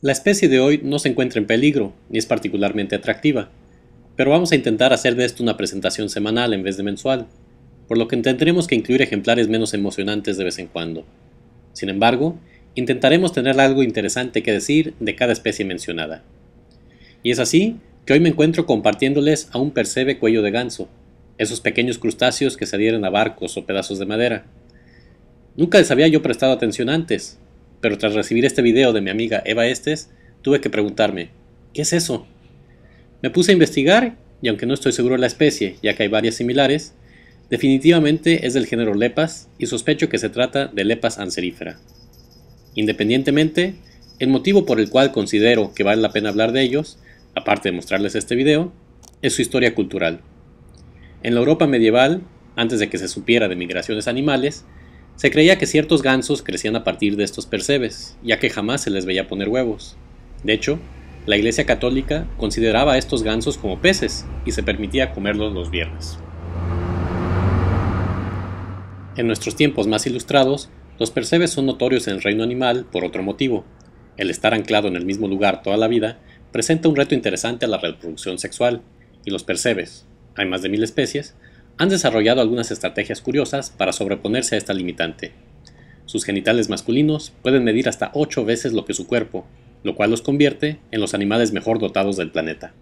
La especie de hoy no se encuentra en peligro, ni es particularmente atractiva, pero vamos a intentar hacer de esto una presentación semanal en vez de mensual, por lo que tendremos que incluir ejemplares menos emocionantes de vez en cuando. Sin embargo, intentaremos tener algo interesante que decir de cada especie mencionada. Y es así que hoy me encuentro compartiéndoles a un percebe cuello de ganso, esos pequeños crustáceos que se adhieren a barcos o pedazos de madera. Nunca les había yo prestado atención antes, pero tras recibir este video de mi amiga Eva Estes, tuve que preguntarme, ¿qué es eso? Me puse a investigar y aunque no estoy seguro de la especie, ya que hay varias similares, definitivamente es del género Lepas y sospecho que se trata de Lepas anserifera. Independientemente, el motivo por el cual considero que vale la pena hablar de ellos, aparte de mostrarles este video, es su historia cultural. En la Europa medieval, antes de que se supiera de migraciones animales, se creía que ciertos gansos crecían a partir de estos percebes, ya que jamás se les veía poner huevos. De hecho, la Iglesia Católica consideraba a estos gansos como peces y se permitía comerlos los viernes. En nuestros tiempos más ilustrados, los percebes son notorios en el reino animal por otro motivo. El estar anclado en el mismo lugar toda la vida presenta un reto interesante a la reproducción sexual, y los percebes, hay más de mil especies, han desarrollado algunas estrategias curiosas para sobreponerse a esta limitante. Sus genitales masculinos pueden medir hasta 8 veces lo que su cuerpo, lo cual los convierte en los animales mejor dotados del planeta.